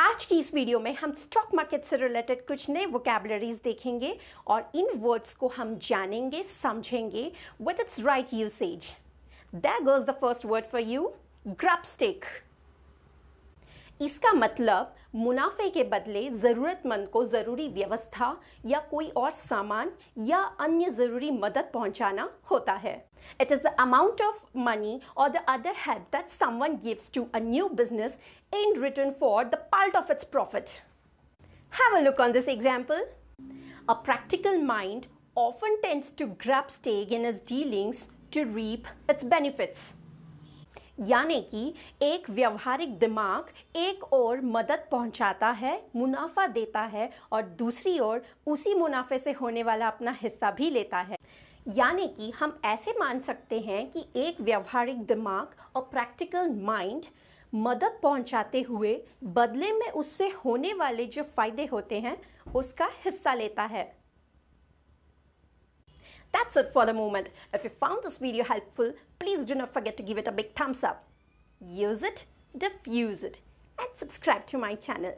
आज की इस वीडियो में हम स्टॉक मार्केट से रिलेटेड कुछ नए वोकेबलरीज देखेंगे और इन वर्ड्स को हम जानेंगे समझेंगे with its right usage that goes the first word for you group stick इसका मतलब मुनाफे के बदले ज़रूरतमंद को ज़रूरी व्यवस्था या कोई और सामान या अन्य ज़रूरी मदद पहुंचाना होता है It is the amount of money or the other help that someone gives to a new business in return for the part of its profit. Have a look on this example. A practical mind often tends to grab stake in its dealings to reap its benefits. यानी कि एक व्यवहारिक दिमाग एक और मदद पहुंचाता है मुनाफा देता है और दूसरी ओर उसी मुनाफे से होने वाला अपना हिस्सा भी लेता है यानी कि हम ऐसे मान सकते हैं कि एक व्यवहारिक दिमाग और प्रैक्टिकल माइंड मदद पहुंचाते हुए बदले में उससे होने वाले जो फायदे होते हैं उसका हिस्सा लेता है That's it for the moment. If you found this video helpful, please do not forget to give it a big thumbs up. Use it, diffuse it and subscribe to my channel.